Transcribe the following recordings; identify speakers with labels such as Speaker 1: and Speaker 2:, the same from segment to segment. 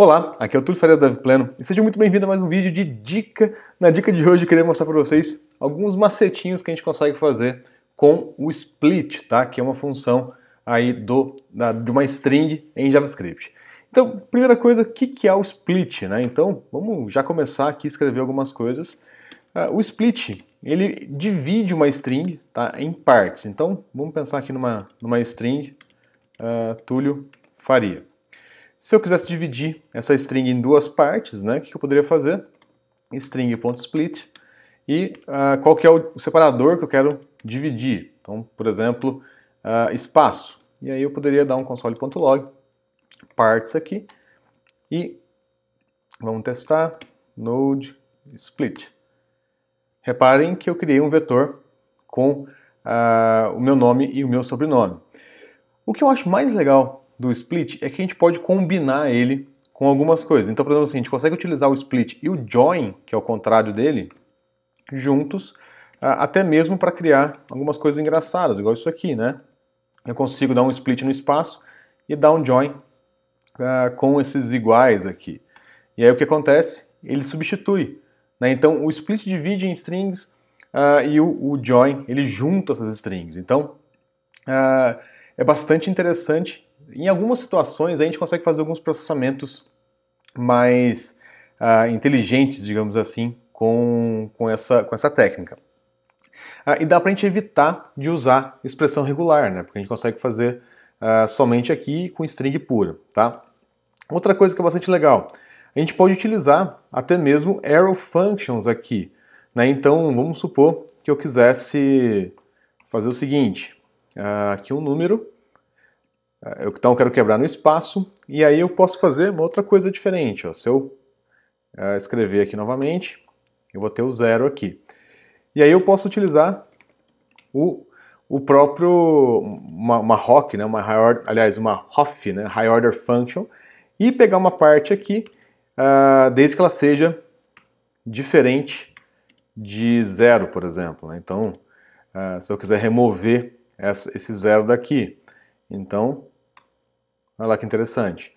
Speaker 1: Olá, aqui é o Túlio Faria Dev Pleno e seja muito bem-vindo a mais um vídeo de dica. Na dica de hoje eu queria mostrar para vocês alguns macetinhos que a gente consegue fazer com o split, tá? Que é uma função aí do, da, de uma string em JavaScript. Então, primeira coisa, o que, que é o split, né? Então, vamos já começar aqui a escrever algumas coisas. Uh, o split, ele divide uma string tá, em partes. Então, vamos pensar aqui numa, numa string uh, Túlio Faria. Se eu quisesse dividir essa string em duas partes, né, o que eu poderia fazer? string.split e uh, qual que é o separador que eu quero dividir. Então, por exemplo, uh, espaço. E aí eu poderia dar um console.log, parts aqui, e vamos testar node split. Reparem que eu criei um vetor com uh, o meu nome e o meu sobrenome. O que eu acho mais legal do split é que a gente pode combinar ele com algumas coisas. Então, por exemplo, assim, a gente consegue utilizar o split e o join, que é o contrário dele, juntos, ah, até mesmo para criar algumas coisas engraçadas, igual isso aqui, né? Eu consigo dar um split no espaço e dar um join uh, com esses iguais aqui. E aí o que acontece? Ele substitui. Né? Então, o split divide em strings uh, e o, o, join, ele junta essas strings. Então, uh, é bastante interessante em algumas situações a gente consegue fazer alguns processamentos mais uh, inteligentes, digamos assim, com, com, essa, com essa técnica. Uh, e dá para a gente evitar de usar expressão regular, né? porque a gente consegue fazer uh, somente aqui com string pura. Tá? Outra coisa que é bastante legal, a gente pode utilizar até mesmo arrow functions aqui. Né? Então vamos supor que eu quisesse fazer o seguinte, aqui um número, é, então eu quero quebrar no espaço e aí eu posso fazer uma outra coisa diferente. Ó. Se eu é, escrever aqui novamente, eu vou ter o zero aqui. E aí eu posso utilizar o, o próprio, uma, uma ROC, né, uma high order, aliás, uma hoff, né, High Order Function, e pegar uma parte aqui, uh, desde que ela seja diferente de zero, por exemplo. Né? Então, uh, se eu quiser remover essa, esse zero daqui, então Olha lá que interessante.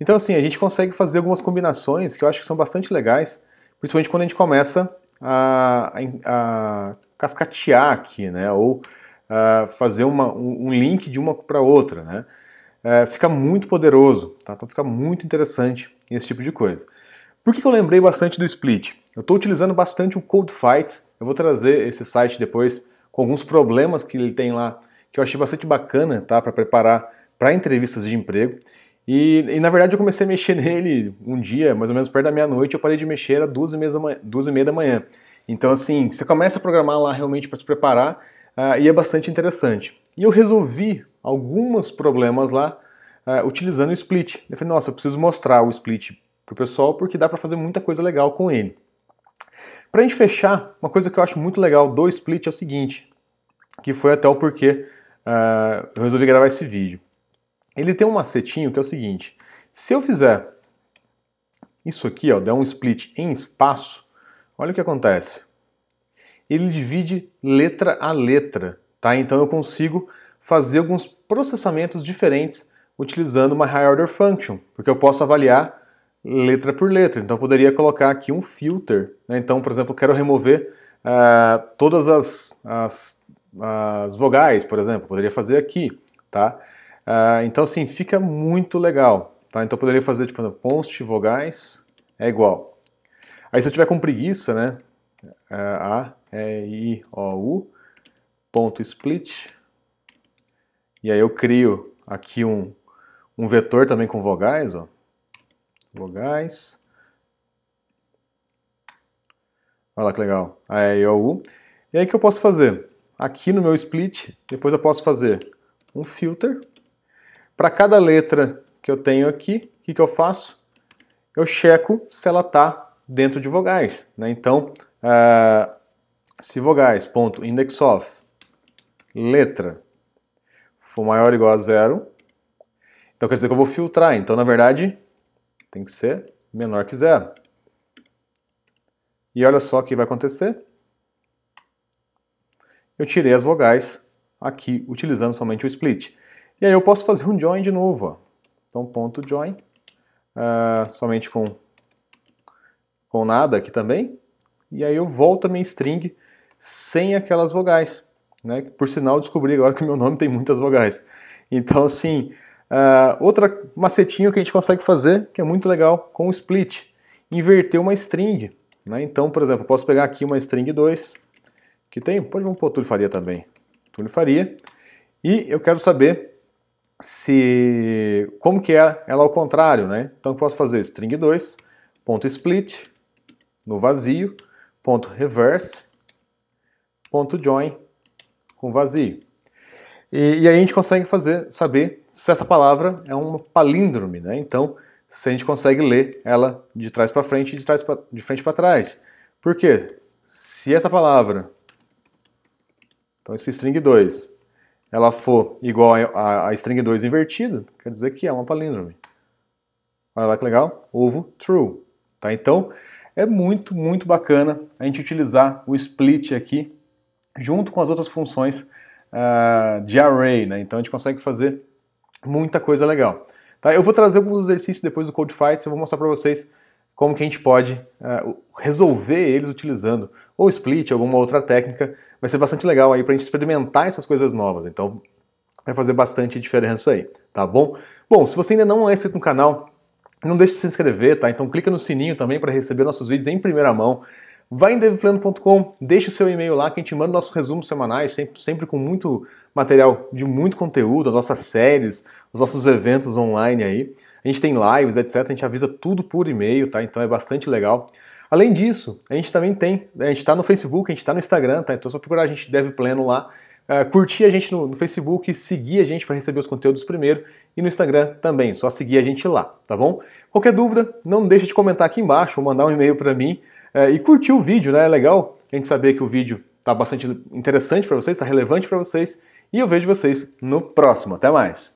Speaker 1: Então, assim, a gente consegue fazer algumas combinações que eu acho que são bastante legais, principalmente quando a gente começa a, a, a cascatear aqui, né? Ou fazer uma, um, link de uma para outra, né? É, fica muito poderoso, tá? Então fica muito interessante esse tipo de coisa. Por que, que eu lembrei bastante do Split? Eu estou utilizando bastante o Cold Fights, eu vou trazer esse site depois com alguns problemas que ele tem lá, que eu achei bastante bacana, tá? Para preparar para entrevistas de emprego. E, e, na verdade eu comecei a mexer nele um dia, mais ou menos perto da meia-noite, eu parei de mexer, às duas e, meia da manhã, duas e meia da manhã. Então assim, você começa a programar lá realmente para se preparar uh, e é bastante interessante. E eu resolvi alguns problemas lá uh, utilizando o Split. Eu falei, nossa, eu preciso mostrar o Split para o pessoal porque dá para fazer muita coisa legal com ele. Para a gente fechar, uma coisa que eu acho muito legal do Split é o seguinte, que foi até o porquê uh, eu resolvi gravar esse vídeo ele tem um macetinho que é o seguinte: se eu fizer isso aqui, ó, der um split em espaço, olha o que acontece. Ele divide letra a letra, tá? Então eu consigo fazer alguns processamentos diferentes utilizando uma high order function, porque eu posso avaliar letra por letra. Então eu poderia colocar aqui um filter. Né? Então, por exemplo, eu quero remover uh, todas as, as, as vogais, por exemplo, eu poderia fazer aqui, tá? Uh, então, assim, fica muito legal. Tá? Então, eu poderia fazer, tipo, const vogais é igual. Aí, se eu tiver com preguiça, né? É, A, E, I, O, U, ponto split. E aí eu crio aqui um, um vetor também com vogais, ó. Vogais. Olha lá que legal. A, E, I, O, U. E aí, o que eu posso fazer? Aqui no meu split, depois eu posso fazer um filter para cada letra que eu tenho aqui, o que, que eu faço? Eu checo se ela está dentro de vogais. Né? Então, uh, se vogais, ponto, index of, letra, for maior ou igual a zero, então quer dizer que eu vou filtrar. Então, na verdade, tem que ser menor que zero. E olha só o que vai acontecer. Eu tirei as vogais aqui, utilizando somente o split. E aí eu posso fazer um join de novo. Ó. Então, ponto join, uh, somente com, com nada aqui também. E aí eu volto a minha string sem aquelas vogais. Né? Por sinal, descobri agora que meu nome tem muitas vogais. Então, assim, uh, outra macetinho que a gente consegue fazer, que é muito legal, com o split. Inverter uma string. Né? Então, por exemplo, eu posso pegar aqui uma string 2, que tem, pode vamos pôr Túlio Faria também. Túlio Faria. E eu quero saber se como que é ela ao contrário, né? Então eu posso fazer string 2 ponto split no vazio ponto reverse ponto join com vazio e, e aí a gente consegue fazer saber se essa palavra é um palíndrome, né? Então se a gente consegue ler ela de trás para frente e de trás pra, de frente para trás, porque se essa palavra então esse string 2 ela for igual a, a string 2 invertido, quer dizer que é uma palíndrome. Olha lá que legal, ovo true. Tá? Então, é muito, muito bacana a gente utilizar o split aqui junto com as outras funções uh, de array. Né? Então, a gente consegue fazer muita coisa legal. Tá? Eu vou trazer alguns exercícios depois do CodeFights, eu vou mostrar para vocês como que a gente pode uh, resolver eles utilizando ou split, alguma outra técnica. Vai ser bastante legal aí para a gente experimentar essas coisas novas. Então vai fazer bastante diferença aí, tá bom? Bom, se você ainda não é inscrito no canal, não deixe de se inscrever, tá? Então clica no sininho também para receber nossos vídeos em primeira mão. Vai em devplano.com, deixa o seu e-mail lá que a gente manda nossos resumos semanais, sempre, sempre com muito material de muito conteúdo, as nossas séries, os nossos eventos online aí. A gente tem lives, etc. A gente avisa tudo por e-mail, tá? Então é bastante legal. Além disso, a gente também tem, a gente está no Facebook, a gente está no Instagram, tá? Então é só procurar a gente Dev pleno lá. Uh, curtir a gente no, no, Facebook, seguir a gente para receber os conteúdos primeiro e no Instagram também, só seguir a gente lá, tá bom? Qualquer dúvida, não deixa de comentar aqui embaixo ou mandar um e-mail para mim uh, e curtir o vídeo, né? É legal a gente saber que o vídeo tá bastante interessante para vocês, está relevante para vocês e eu vejo vocês no próximo. Até mais!